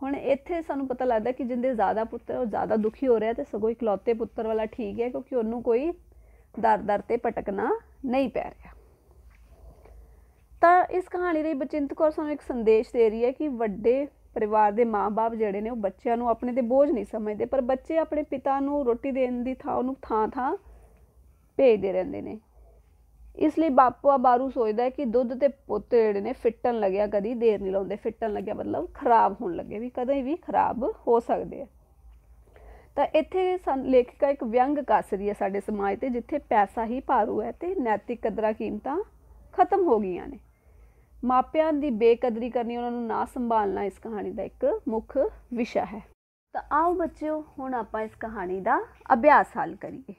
ਹੁਣ ਇੱਥੇ ਸਾਨੂੰ ਪਤਾ ਲੱਗਦਾ ਕਿ ਜਿੰਦੇ ਜ਼ਿਆਦਾ ਪੁੱਤਰ ਉਹ ਜ਼ਿਆਦਾ ਦੁਖੀ ਹੋ ਰਿਹਾ ਤੇ ਸਗੋਂ ਇਕਲੌਤੇ ਪੁੱਤਰ ਵਾਲਾ ਠੀਕ ਹੈ ਕਿਉਂਕਿ ਉਹਨੂੰ ਕੋਈ ਦਰ-ਦਰ ਤੇ ਪਟਕਣਾ ਨਹੀਂ ਪੈ ਰਿਹਾ ਤਾਂ ਇਸ ਕਹਾਣੀ ਦੇ ਬਚਿੰਤ ਕੌਰ ਸਾਨੂੰ ਇੱਕ ਸੰਦੇਸ਼ ਦੇ ਰਹੀ ਹੈ ਕਿ ਵੱਡੇ ਪਰਿਵਾਰ ਦੇ ਮਾਪੇ ਜਿਹੜੇ ਨੇ ਉਹ ਬੱਚਿਆਂ ਨੂੰ ਆਪਣੇ ਤੇ ਬੋਝ ਨਹੀਂ ਸਮਝਦੇ ਪਰ ਬੱਚੇ ਆਪਣੇ ਪਿਤਾ ਨੂੰ ਰੋਟੀ ਦੇਣ ਦੀ ਥਾਂ ਉਹਨੂੰ ਥਾਂ-ਥਾਂ ਭੇਜਦੇ ਰਹਿੰਦੇ ਨੇ ਇਸ ਲਈ ਬਾਪੂ ਬਾਰੂ ਸੋਚਦਾ ਹੈ ਕਿ ਦੁੱਧ ਤੇ ਪੁੱਤ ਜਿਹੜੇ ਨੇ ਫਿੱਟਣ ਲੱਗਿਆ ਕਦੀ ਦੇਰ ਨਹੀਂ ਲਾਉਂਦੇ ਫਿੱਟਣ ਲੱਗਿਆ ਮਤਲਬ ਖਰਾਬ ਹੋਣ ਲੱਗੇ ਵੀ ਕਦੇ ਵੀ ਖਰਾਬ ਹੋ ਸਕਦੇ ਆ ਤਾਂ ਇੱਥੇ ਲੇਖਿਕਾ ਇੱਕ ਵਿਅੰਗ ਕੱਸ ਰਹੀ ਹੈ ਸਾਡੇ ਸਮਾਜ ਤੇ ਜਿੱਥੇ ਪੈਸਾ ਹੀ ਭਾਰੂ ਹੈ ਤੇ ਨੈਤਿਕ ਕਦਰਾਂ ਕੀਮਤਾਂ ਖਤਮ ਹੋ ਗਈਆਂ ਨੇ ਮਾਪਿਆਂ ਦੀ ਬੇਕਦਰੀ ਕਰਨੀ ਉਹਨਾਂ ਨੂੰ ਨਾ ਸੰਭਾਲਣਾ ਇਸ ਕਹਾਣੀ ਦਾ ਇੱਕ ਮੁੱਖ ਵਿਸ਼ਾ ਹੈ ਤਾਂ ਆਓ ਬੱਚਿਓ ਹੁਣ ਆਪਾਂ ਇਸ ਕਹਾਣੀ ਦਾ ਅਭਿਆਸ ਹੱਲ ਕਰੀਏ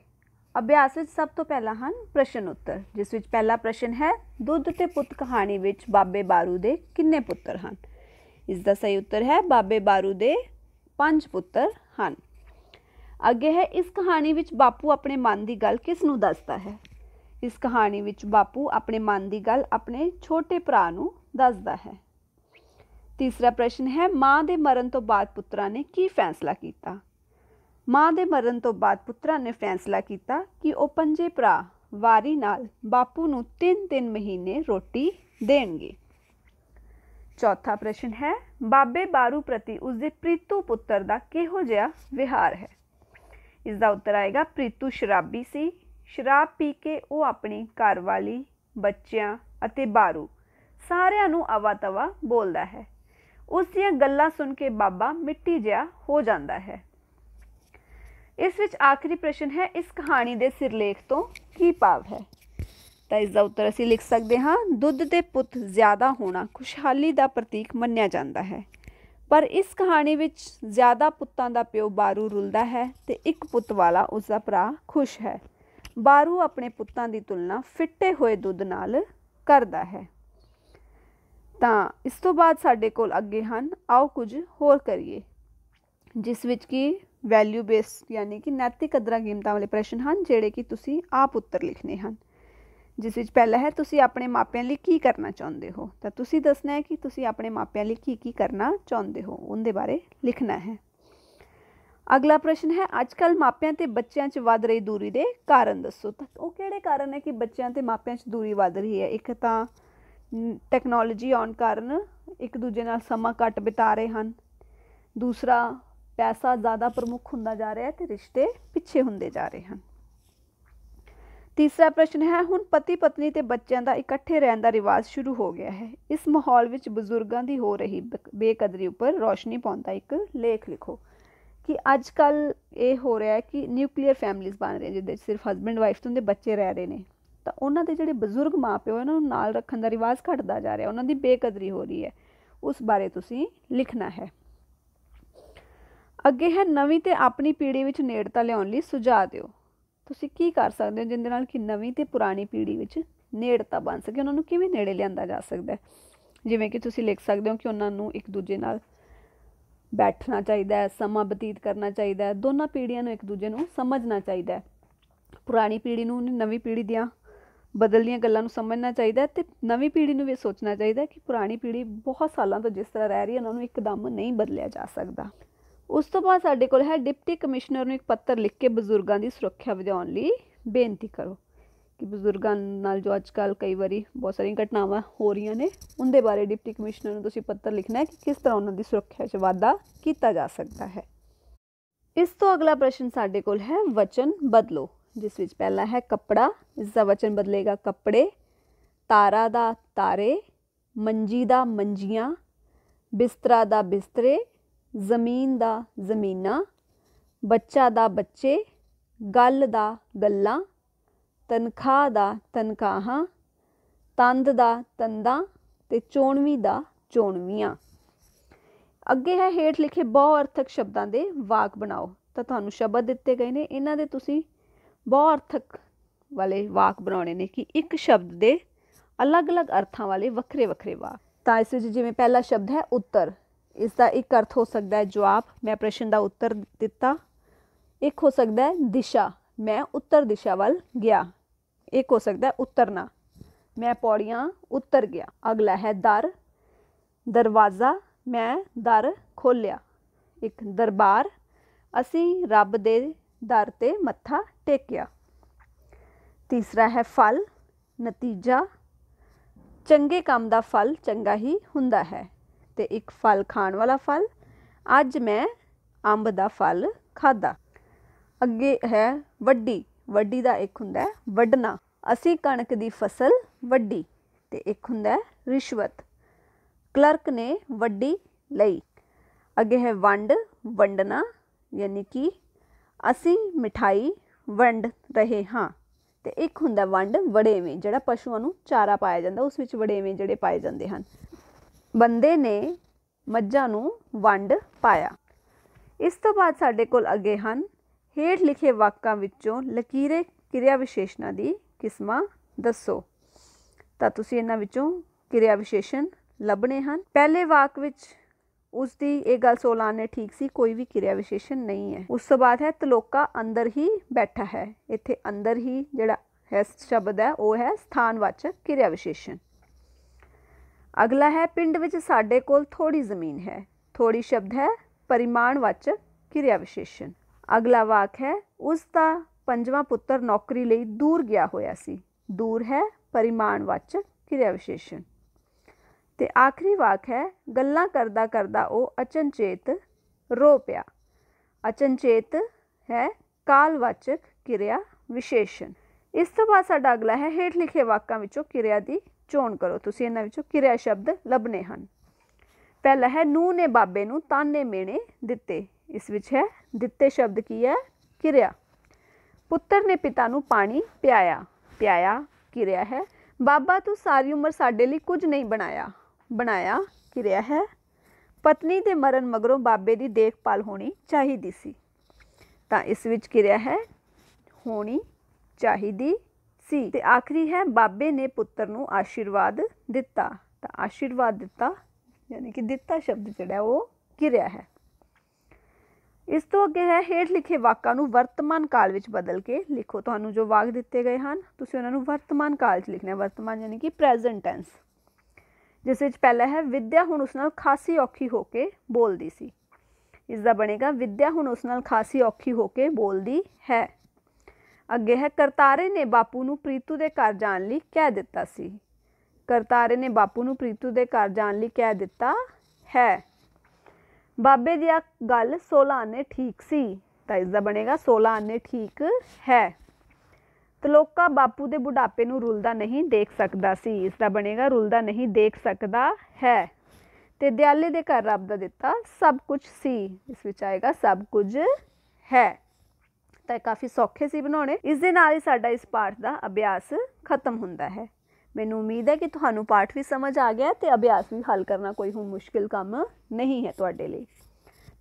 ਅਭਿਆਸ ਵਿੱਚ ਸਭ ਤੋਂ ਪਹਿਲਾਂ ਹਨ ਪ੍ਰਸ਼ਨ ਉੱਤਰ ਜਿਸ ਵਿੱਚ ਪਹਿਲਾ ਪ੍ਰਸ਼ਨ ਹੈ ਦੁੱਧ ਤੇ ਪੁੱਤ ਕਹਾਣੀ ਵਿੱਚ ਬਾਬੇ ਬਾਰੂ ਦੇ ਕਿੰਨੇ ਪੁੱਤਰ ਹਨ ਇਸ ਦਾ ਸਹੀ ਉੱਤਰ ਹੈ ਬਾਬੇ ਬਾਰੂ ਦੇ ਪੰਜ ਪੁੱਤਰ ਹਨ ਅੱਗੇ ਹੈ ਇਸ ਕਹਾਣੀ ਵਿੱਚ ਬਾਪੂ ਆਪਣੇ ਮਨ ਦੀ ਗੱਲ ਕਿਸ ਨੂੰ ਦੱਸਦਾ ਹੈ ਇਸ ਕਹਾਣੀ ਵਿੱਚ ਬਾਪੂ ਆਪਣੇ ਮਨ ਦੀ ਗੱਲ ਆਪਣੇ ਛੋਟੇ ਭਰਾ ਨੂੰ ਦੱਸਦਾ ਹੈ ਤੀਸਰਾ ਪ੍ਰਸ਼ਨ ਹੈ ਮਾਂ ਦੇ ਮਰਨ ਤੋਂ ਬਾਅਦ ਪੁੱਤਰਾਂ ਨੇ ਕੀ ਫੈਸਲਾ ਕੀਤਾ ਮਾਂ ਦੇ ਮਰਨ ਤੋਂ ਬਾਅਦ ਪੁੱਤਰਾਂ ਨੇ ਫੈਸਲਾ ਕੀਤਾ ਕਿ ਉਹ ਪੰਜੇ ਭਰਾ ਵਾਰੀ ਨਾਲ ਬਾਪੂ ਨੂੰ 3-3 ਮਹੀਨੇ ਰੋਟੀ ਦੇਣਗੇ ਚੌਥਾ ਪ੍ਰਸ਼ਨ ਹੈ ਬਾਬੇ ਬਾਰੂ ਪ੍ਰਤੀ ਉਸ ਦੇ ਪ੍ਰੀਤੂ ਪੁੱਤਰ ਦਾ ਕਿਹੋ ਜਿਹਾ ਵਿਹਾਰ ਹੈ ਇਸ ਦਾ ਉੱਤਰ ਆਏਗਾ ਪ੍ਰੀਤੂ ਸ਼ਰਾਬੀ ਸੀ ਸ਼ਰਾਬ ਪੀ ਕੇ ਉਹ ਆਪਣੀ ਘਰਵਾਲੀ ਬੱਚਿਆਂ ਅਤੇ ਬਾਰੂ ਸਾਰਿਆਂ ਨੂੰ ਆਵਾਤਵਾ ਤਵਾ ਬੋਲਦਾ ਹੈ ਉਸ ਦੀਆਂ ਗੱਲਾਂ ਸੁਣ ਕੇ ਬਾਬਾ ਮਿੱਟੀ ਜਿਹਾ ਹੋ ਜਾਂਦਾ ਹੈ ਇਸ ਵਿੱਚ ਆਖਰੀ ਪ੍ਰਸ਼ਨ ਹੈ ਇਸ ਕਹਾਣੀ ਦੇ ਸਿਰਲੇਖ ਤੋਂ ਕੀ ਭਾਵ ਹੈ ਤਾਂ ਇਸ ਦਾ ਉੱਤਰ ਅਸੀਂ ਲਿਖ ਸਕਦੇ ਹਾਂ ਦੁੱਧ ਦੇ ਪੁੱਤ ਜ਼ਿਆਦਾ ਹੋਣਾ ਖੁਸ਼ਹਾਲੀ ਦਾ ਪ੍ਰਤੀਕ ਮੰਨਿਆ ਜਾਂਦਾ ਹੈ ਪਰ ਇਸ ਕਹਾਣੀ ਵਿੱਚ ਜ਼ਿਆਦਾ ਪੁੱਤਾਂ ਦਾ ਪਿਓ ਬਾਰੂ ਰੁਲਦਾ ਹੈ ਤੇ ਇੱਕ ਪੁੱਤ ਵਾਲਾ ਉਸ ਦਾ ਭਰਾ ਖੁਸ਼ ਹੈ ਬਾਰੂ ਆਪਣੇ ਪੁੱਤਾਂ ਦੀ ਤੁਲਨਾ ਫਿੱਟੇ ਹੋਏ ਦੁੱਧ ਨਾਲ ਕਰਦਾ ਹੈ ਤਾਂ ਇਸ ਤੋਂ ਬਾਅਦ ਸਾਡੇ ਕੋਲ ਅੱਗੇ ਹਨ ਆਓ ਕੁਝ ਹੋਰ ਕਰੀਏ ਜਿਸ ਵਿੱਚ ਕੀ ਵੈਲਿਊ ਬੇਸ ਯਾਨੀ ਕਿ ਨੈਤਿਕ ਕਦਰਾਂ ਕੀਮਤਾਂ ਵਾਲੇ ਪ੍ਰਸ਼ਨ ਹਨ ਜਿਹੜੇ ਕਿ ਤੁਸੀਂ ਆਪ ਉੱਤਰ ਲਿਖਨੇ ਹਨ ਜਿਸ ਵਿੱਚ ਪਹਿਲਾ ਹੈ ਤੁਸੀਂ ਆਪਣੇ ਮਾਪਿਆਂ ਲਈ ਕੀ ਕਰਨਾ ਚਾਹੁੰਦੇ ਹੋ ਤਾਂ ਤੁਸੀਂ ਦੱਸਣਾ ਹੈ ਕਿ ਤੁਸੀਂ ਆਪਣੇ ਮਾਪਿਆਂ ਲਈ ਕੀ ਕੀ ਕਰਨਾ ਚਾਹੁੰਦੇ ਹੋ ਉਹਦੇ ਬਾਰੇ ਲਿਖਣਾ ਹੈ ਅਗਲਾ ਪ੍ਰਸ਼ਨ ਹੈ ਅੱਜਕੱਲ ਮਾਪਿਆਂ ਤੇ ਬੱਚਿਆਂ 'ਚ ਵੱਧ ਰਹੀ ਦੂਰੀ ਦੇ ਕਾਰਨ ਦੱਸੋ ਤਾਂ ਉਹ ਕਿਹੜੇ ਕਾਰਨ ਹੈ ਕਿ ਬੱਚਿਆਂ ਤੇ ਮਾਪਿਆਂ 'ਚ ਦੂਰੀ ਵੱਧ ਰਹੀ ਹੈ ਇੱਕ ਤਾਂ ਟੈਕਨੋਲੋਜੀ ਔਨ ਕਾਰਨ ਇੱਕ ਦੂਜੇ ਨਾਲ ਸਮਾਂ ਘੱਟ ਬਿਤਾ ਰਹੇ ਹਨ ਦੂਸਰਾ ਪੈਸਾ ਜ਼ਿਆਦਾ ਪ੍ਰਮੁੱਖ ਹੁੰਦਾ ਜਾ ਰਿਹਾ ਹੈ ਤੇ ਰਿਸ਼ਤੇ ਪਿੱਛੇ ਹੁੰਦੇ ਜਾ ਰਹੇ ਹਨ ਤੀਸਰਾ ਪ੍ਰਸ਼ਨ ਹੈ ਹੁਣ ਪਤੀ ਪਤਨੀ ਤੇ ਬੱਚਿਆਂ ਦਾ ਇਕੱਠੇ ਰਹਿਣ ਦਾ ਰਿਵਾਜ ਸ਼ੁਰੂ ਹੋ ਗਿਆ ਹੈ ਇਸ ਮਾਹੌਲ ਵਿੱਚ ਬਜ਼ੁਰਗਾਂ ਦੀ ਹੋ ਰਹੀ ਬੇਕਦਰੀ ਉੱਪਰ ਰੋਸ਼ਨੀ ਪਾਉਂਦਾ ਇੱਕ ਲੇਖ ਲਿਖੋ ਕਿ ਅੱਜ ਕੱਲ ਇਹ ਹੋ ਰਿਹਾ ਹੈ ਕਿ ਨਿਊਕਲੀਅਰ ਫੈਮਲੀਆਂ ਬਣ ਰਹੀਆਂ ਜਿਹਦੇ ਵਿੱਚ ਸਿਰਫ ਹਸਬੰਡ ਵਾਈਫ ਤੋਂ ਦੇ ਬੱਚੇ ਰਹਿ ਰਹੇ ਨੇ ਤਾਂ ਉਹਨਾਂ ਦੇ ਜਿਹੜੇ ਬਜ਼ੁਰਗ ਮਾਪਿਓ ਇਹਨਾਂ ਨੂੰ ਨਾਲ ਰੱਖਣ ਦਾ ਰਿਵਾਜ ਘਟਦਾ ਜਾ ਰਿਹਾ ਉਹਨਾਂ ਦੀ ਬੇਕਦਰੀ ਹੋ ਰਹੀ ਹੈ ਉਸ ਬਾਰੇ ਤੁਸੀਂ ਲਿਖਣਾ ਹੈ ਅੱਗੇ ਹੈ ਨਵੀਂ ਤੇ ਆਪਣੀ ਪੀੜ੍ਹੀ ਵਿੱਚ ਨੇੜਤਾ ਲਿਆਉਣ ਲਈ ਸੁਝਾਅ ਦਿਓ ਤੁਸੀਂ ਕੀ ਕਰ ਸਕਦੇ ਹੋ ਜਿੰਦੇ ਨਾਲ ਕਿ ਨਵੀਂ ਤੇ ਪੁਰਾਣੀ ਪੀੜ੍ਹੀ ਵਿੱਚ ਨੇੜਤਾ ਬਣ ਸਕੇ ਉਹਨਾਂ ਨੂੰ ਕਿਵੇਂ ਨੇੜੇ ਲਿਆਂਦਾ ਜਾ ਸਕਦਾ ਹੈ ਜਿਵੇਂ ਕਿ ਤੁਸੀਂ ਲਿਖ ਸਕਦੇ ਹੋ ਕਿ ਉਹਨਾਂ ਨੂੰ ਇੱਕ ਦੂਜੇ ਨਾਲ ਬੈਠਣਾ ਚਾਹੀਦਾ ਹੈ ਸਮਾਂ ਬਤੀਤ ਕਰਨਾ ਚਾਹੀਦਾ ਹੈ ਦੋਨਾਂ ਪੀੜ੍ਹੀਆਂ ਨੂੰ ਇੱਕ ਦੂਜੇ ਨੂੰ ਸਮਝਣਾ ਚਾਹੀਦਾ ਹੈ ਪੁਰਾਣੀ ਪੀੜ੍ਹੀ ਨੂੰ ਨਵੀਂ ਪੀੜ੍ਹੀ ਦੀਆਂ ਬਦਲਦੀਆਂ ਗੱਲਾਂ ਨੂੰ ਸਮਝਣਾ ਚਾਹੀਦਾ ਤੇ ਨਵੀਂ ਪੀੜ੍ਹੀ ਨੂੰ ਵੀ ਸੋਚਣਾ ਚਾਹੀਦਾ ਕਿ ਪੁਰਾਣੀ ਪੀੜ੍ਹੀ ਬਹੁਤ ਸਾਲਾਂ ਤੋਂ ਜਿਸ ਤਰ੍ਹਾਂ ਰਹਿ ਰਹੀ ਹੈ ਉਹਨਾਂ ਨੂੰ ਇੱਕਦਮ ਨਹੀਂ ਬਦਲਿਆ ਜਾ ਸਕਦਾ ਉਸ ਤੋਂ ਬਾਅਦ ਸਾਡੇ ਕੋਲ ਹੈ ਡਿਪਟੀ ਕਮਿਸ਼ਨਰ ਨੂੰ ਇੱਕ ਪੱਤਰ ਲਿਖ ਕੇ ਬਜ਼ੁਰਗਾਂ ਦੀ ਸੁਰੱਖਿਆ ਵਧਾਉਣ ਲਈ ਬੇਨਤੀ ਕਰੋ ਕਿ ਬਜ਼ੁਰਗਾਂ ਨਾਲ ਜੋ ਅੱਜ ਕੱਲ ਕਈ ਵਾਰੀ ਬਹੁਤ ਸਾਰੀਆਂ ਘਟਨਾਵਾਂ ਹੋ ਰਹੀਆਂ ਨੇ ਉਹਦੇ ਬਾਰੇ ਡਿਪਟੀ ਕਮਿਸ਼ਨਰ ਨੂੰ ਤੁਸੀਂ ਪੱਤਰ ਲਿਖਣਾ ਹੈ ਕਿ ਕਿਸ ਤਰ੍ਹਾਂ ਉਹਨਾਂ ਦੀ ਸੁਰੱਖਿਆ 'ਚ ਵਾਧਾ ਕੀਤਾ ਜਾ ਸਕਦਾ ਹੈ ਇਸ ਤੋਂ ਅਗਲਾ ਪ੍ਰਸ਼ਨ ਸਾਡੇ ਕੋਲ ਹੈ ਵਚਨ ਬਦਲੋ ਜਿਸ ਵਿੱਚ ਪਹਿਲਾ ਹੈ ਕਪੜਾ ਇਸ ਦਾ ਵਚਨ ਬਦਲੇਗਾ ਕੱਪੜੇ ਤਾਰਾ ਦਾ ਤਾਰੇ ਮੰਜੀ ਦਾ ਮੰਜੀਆਂ ਬਿਸਤਰਾ ਦਾ ਬਿਸਤਰੇ ਜ਼ਮੀਨ ਦਾ ਜ਼ਮੀਨਾ ਬੱਚਾ ਦਾ ਬੱਚੇ ਗੱਲ ਦਾ ਗੱਲਾਂ ਤਨਖਾਹ ਦਾ ਤਨਖਾਹਾਂ ਤੰਦ ਦਾ ਤੰਦਾਂ ਤੇ ਚੋਣਵੀ ਦਾ ਚੋਣਵੀਆਂ ਅੱਗੇ ਹੈ ਹੇਠ ਲਿਖੇ ਬਹੁ ਅਰਥਕ ਸ਼ਬਦਾਂ ਦੇ ਵਾਕ ਬਣਾਓ ਤਾਂ ਤੁਹਾਨੂੰ ਸ਼ਬਦ ਦਿੱਤੇ ਗਏ ਨੇ ਇਹਨਾਂ ਦੇ ਤੁਸੀਂ ਬਹੁ ਅਰਥਕ ਵਾਲੇ ਵਾਕ ਬਣਾਉਣੇ ਨੇ ਕਿ ਇੱਕ ਸ਼ਬਦ ਦੇ ਅਲੱਗ-ਅਲੱਗ ਅਰਥਾਂ ਵਾਲੇ ਵੱਖਰੇ-ਵੱਖਰੇ ਵਾਕ ਤਾਂ ਇਸ ਵਿੱਚ ਜਿਵੇਂ ਪਹਿਲਾ ਸ਼ਬਦ ਹੈ ਉੱਤਰ ਇਸ ਦਾ ਇੱਕ ਅਰਥ ਹੋ ਸਕਦਾ ਹੈ ਜਵਾਬ ਮੈਂ ਪ੍ਰਸ਼ਨ ਦਾ ਉੱਤਰ ਦਿੱਤਾ ਇੱਕ ਹੋ ਸਕਦਾ ਹੈ ਦਿਸ਼ਾ ਮੈਂ ਉੱਤਰ ਦਿਸ਼ਾ ਵੱਲ ਗਿਆ ਇੱਕ ਹੋ ਸਕਦਾ ਉਤਰਨਾ ਮੈਂ ਪੌੜੀਆਂ ਉਤਰ ਗਿਆ ਅਗਲਾ ਹੈ ਦਰ ਦਰਵਾਜ਼ਾ ਮੈਂ ਦਰ ਖੋਲਿਆ ਇੱਕ ਦਰਬਾਰ ਅਸੀਂ ਰੱਬ ਦੇ ਦਰ ਤੇ ਮੱਥਾ ਟੇਕਿਆ ਤੀਸਰਾ ਹੈ ਫਲ ਨਤੀਜਾ ਚੰਗੇ ਕੰਮ ਦਾ ਫਲ ਚੰਗਾ ਹੀ ਹੁੰਦਾ ਹੈ ਤੇ ਇੱਕ ਫਲ ਖਾਣ ਵਾਲਾ ਫਲ ਅੱਜ ਮੈਂ ਅੰਬ ਦਾ ਫਲ ਖਾਦਾ ਅੱਗੇ ਹੈ ਵੱਡੀ ਵੱਡੀ ਦਾ ਇੱਕ ਹੁੰਦਾ ਹੈ ਵੱਡਣਾ ਅਸੀਂ ਕਣਕ ਦੀ ਫਸਲ ਵੱਢੀ ਤੇ ਇੱਕ ਹੁੰਦਾ ਹੈ ਰਿਸ਼ਵਤ ਕਲਰਕ ਨੇ ਵੱਢੀ ਲਈ ਅੱਗੇ ਹੈ ਵੰਡ ਵੰਡਣਾ ਯਾਨੀ ਕਿ ਅਸੀਂ ਮਿਠਾਈ ਵੰਡ ਰਹੇ ਹਾਂ ਤੇ ਇੱਕ ਹੁੰਦਾ ਵੰਡ ਵੜੇਵੇਂ ਜਿਹੜਾ ਪਸ਼ੂਆਂ ਨੂੰ ਚਾਰਾ ਪਾਇਆ ਜਾਂਦਾ ਉਸ ਵਿੱਚ ਵੜੇਵੇਂ ਜਿਹੜੇ ਪਾਏ ਜਾਂਦੇ ਹਨ ਬੰਦੇ ਨੇ ਮੱਝਾਂ ਨੂੰ ਵੰਡ ਪਾਇਆ ਇਸ ਤੋਂ ਬਾਅਦ ਸਾਡੇ ਕੋਲ ਅੱਗੇ ਹਨ ਹੇਠ ਲਿਖੇ ਵਾਕਾਂ ਵਿੱਚੋਂ ਲਕੀਰੇ ਕਿਰਿਆ ਵਿਸ਼ੇਸ਼ਣਾਂ ਦੀ ਕਿਸਮਾਂ ਦੱਸੋ ਤਾਂ ਤੁਸੀਂ ਇਹਨਾਂ ਵਿੱਚੋਂ ਕਿਰਿਆ ਵਿਸ਼ੇਸ਼ਣ ਲੱਭਣੇ ਹਨ ਪਹਿਲੇ ਵਾਕ ਵਿੱਚ ਉਸ ਦੀ ਇਹ ਗੱਲ ਸੋਲਾਨ ਨੇ ਠੀਕ ਸੀ ਕੋਈ ਵੀ ਕਿਰਿਆ ਵਿਸ਼ੇਸ਼ਣ ਨਹੀਂ ਹੈ ਉਸ ਤੋਂ ਬਾਅਦ ਹੈ ਤਲੋਕਾ ਅੰਦਰ ਹੀ ਬੈਠਾ ਹੈ ਇੱਥੇ ਅੰਦਰ ਹੀ ਜਿਹੜਾ ਹੈ ਸ਼ਬਦ ਹੈ ਉਹ ਹੈ ਸਥਾਨਵਾਚਕ ਕਿਰਿਆ ਵਿਸ਼ੇਸ਼ਣ ਅਗਲਾ ਹੈ ਪਿੰਡ ਵਿੱਚ ਸਾਡੇ ਕੋਲ ਥੋੜੀ ਜ਼ਮੀਨ ਹੈ ਥੋੜੀ ਸ਼ਬਦ ਹੈ ਪਰਿਮਾਣਵਾਚਕ ਕਿਰਿਆ ਵਿਸ਼ੇਸ਼ਣ ਅਗਲਾ ਵਾਕ ਹੈ ਉਸ ਦਾ ਪੰਜਵਾਂ ਪੁੱਤਰ ਨੌਕਰੀ ਲਈ ਦੂਰ ਗਿਆ ਹੋਇਆ ਸੀ ਦੂਰ ਹੈ ਪਰਿਮਾਣਵਾਚਕ ਕਿਰਿਆ ਵਿਸ਼ੇਸ਼ਣ ਤੇ ਆਖਰੀ ਵਾਕ ਹੈ ਗੱਲਾਂ ਕਰਦਾ ਕਰਦਾ ਉਹ ਅਚਨਚੇਤ ਰੋ ਪਿਆ ਅਚਨਚੇਤ ਹੈ ਕਾਲਵਾਚਕ ਕਿਰਿਆ ਵਿਸ਼ੇਸ਼ਣ ਇਸ ਤੋਂ ਬਾਅਦ ਸਾਡਾ ਅਗਲਾ ਹੈ ਹੇਠ ਲਿਖੇ ਵਾਕਾਂ ਵਿੱਚੋਂ ਕਿਰਿਆ ਦੀ ਚੋਣ ਕਰੋ ਤੁਸੀਂ ਇਹਨਾਂ ਵਿੱਚੋਂ ਕਿਰਿਆ ਸ਼ਬਦ ਲੱਭਨੇ ਹਨ ਪਹਿਲਾ ਹੈ ਨੂੰ ਨੇ ਬਾਬੇ ਨੂੰ ਤਾਨੇ ਮੇਣੇ ਦਿੱਤੇ ਇਸ ਵਿੱਚ ਹੈ ਦਿੱਤੇ ਸ਼ਬਦ ਕੀ ਹੈ ਕਿਰਿਆ ਪੁੱਤਰ ਨੇ ਪਿਤਾ ਨੂੰ ਪਾਣੀ ਪਿਆਇਆ ਪਿਆਇਆ ਕਿਰਿਆ ਹੈ ਬਾਬਾ ਤੂੰ ਸਾਰੀ ਉਮਰ ਸਾਡੇ ਲਈ ਕੁਝ ਨਹੀਂ ਬਣਾਇਆ ਬਣਾਇਆ ਕਿਰਿਆ ਹੈ ਪਤਨੀ ਦੇ ਮਰਨ ਮਗਰੋਂ ਬਾਬੇ ਦੀ ਦੇਖਭਾਲ ਹੋਣੀ ਚਾਹੀਦੀ ਸੀ ਤਾਂ ਇਸ ਵਿੱਚ ਕਿਰਿਆ ਹੈ ਹੋਣੀ ਚਾਹੀਦੀ ਸੀ ਤੇ ਆਖਰੀ ਹੈ ਬਾਬੇ ਨੇ ਪੁੱਤਰ ਨੂੰ ਆਸ਼ੀਰਵਾਦ ਦਿੱਤਾ ਤਾਂ ਆਸ਼ੀਰਵਾਦ ਦਿੱਤਾ ਯਾਨੀ ਕਿ ਦਿੱਤਾ ਸ਼ਬਦ ਜਿਹੜਾ ਉਹ ਕਿਰਿਆ ਹੈ ਇਸ ਤੋਂ ਅੱਗੇ ਹੈ ਹੇਠ ਲਿਖੇ ਵਾਕਾਂ ਨੂੰ ਵਰਤਮਾਨ ਕਾਲ ਵਿੱਚ ਬਦਲ ਕੇ ਲਿਖੋ ਤੁਹਾਨੂੰ ਜੋ ਵਾਕ ਦਿੱਤੇ ਗਏ ਹਨ ਤੁਸੀਂ ਉਹਨਾਂ ਨੂੰ ਵਰਤਮਾਨ ਕਾਲ 'ਚ ਲਿਖਣਾ ਹੈ ਵਰਤਮਾਨ ਯਾਨੀ ਕਿ ਪ੍ਰੈਜ਼ੈਂਟ ਟੈਂਸ ਜਿਸ ਵਿੱਚ ਪਹਿਲਾ ਹੈ ਵਿਦਿਆ ਹੁਣ ਉਸ ਨਾਲ ਖਾਸੀ ਔਖੀ ਹੋ ਕੇ ਬੋਲਦੀ ਸੀ ਇਸ ਦਾ ਬਣੇਗਾ ਵਿਦਿਆ ਹੁਣ ਉਸ ਨਾਲ ਖਾਸੀ ਔਖੀ ਹੋ ਕੇ ਬੋਲਦੀ ਹੈ ਅੱਗੇ ਹੈ ਕਰਤਾਰੇ ਨੇ ਬਾਪੂ ਨੂੰ ਪ੍ਰੀਤੂ ਦੇ ਘਰ ਜਾਣ ਲਈ ਕਹਿ ਦਿੱਤਾ ਸੀ ਕਰਤਾਰੇ ਨੇ ਬਾਪੂ ਨੂੰ ਪ੍ਰੀਤੂ ਦੇ ਘਰ ਜਾਣ ਲਈ ਕਹਿ ਦਿੱਤਾ ਹੈ ਬਾਬੇ ਦੀ ਆ ਗੱਲ 16 ਆਨੇ ਠੀਕ ਸੀ ਤਾਂ ਇਸ ਦਾ ਬਣੇਗਾ 16 ਆਨੇ ਠੀਕ ਹੈ ਤਲੋਕਾ ਬਾਪੂ ਦੇ ਬੁਢਾਪੇ ਨੂੰ ਰੁਲਦਾ ਨਹੀਂ ਦੇਖ ਸਕਦਾ ਸੀ ਇਸ ਦਾ ਬਣੇਗਾ ਰੁਲਦਾ ਨਹੀਂ ਦੇਖ ਸਕਦਾ ਹੈ ਤੇ ਦਿਆਲੇ ਦੇ ਘਰ ਰੱਬ ਦਾ ਦਿੱਤਾ ਸਭ ਕੁਝ ਸੀ ਇਸ ਵਿੱਚ ਆਏਗਾ ਸਭ ਕੁਝ ਹੈ ਤਾਂ ਕਾਫੀ ਸੌਖੇ ਸੀ ਬਣਾਉਣੇ ਇਸ ਦੇ ਨਾਲ ਹੀ ਸਾਡਾ ਇਸ ਪਾਠ ਦਾ ਅਭਿਆਸ ਖਤਮ ਹੁੰਦਾ ਹੈ ਮੈਨੂੰ ਉਮੀਦ ਹੈ ਕਿ ਤੁਹਾਨੂੰ ਪਾਠ ਵੀ ਸਮਝ ਆ ਗਿਆ ਤੇ ਅਭਿਆਸ ਵੀ ਹੱਲ ਕਰਨਾ ਕੋਈ ਹੁਣ ਮੁਸ਼ਕਿਲ ਕੰਮ ਨਹੀਂ ਹੈ ਤੁਹਾਡੇ ਲਈ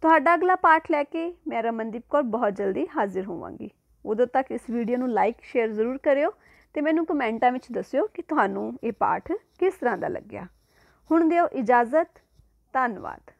ਤੁਹਾਡਾ ਅਗਲਾ ਪਾਠ ਲੈ ਕੇ ਮੈਂ ਰਮਨਦੀਪ ਕੌਰ ਬਹੁਤ ਜਲਦੀ ਹਾਜ਼ਰ ਹੋਵਾਂਗੀ ਉਦੋਂ ਤੱਕ ਇਸ ਵੀਡੀਓ ਨੂੰ ਲਾਈਕ ਸ਼ੇਅਰ ਜ਼ਰੂਰ ਕਰਿਓ ਤੇ ਮੈਨੂੰ ਕਮੈਂਟਾਂ ਵਿੱਚ ਦੱਸਿਓ ਕਿ ਤੁਹਾਨੂੰ ਇਹ ਪਾਠ ਕਿਸ ਤਰ੍ਹਾਂ ਦਾ ਲੱਗਿਆ ਹੁਣ ਦਿਓ ਇਜਾਜ਼ਤ ਧੰਨਵਾਦ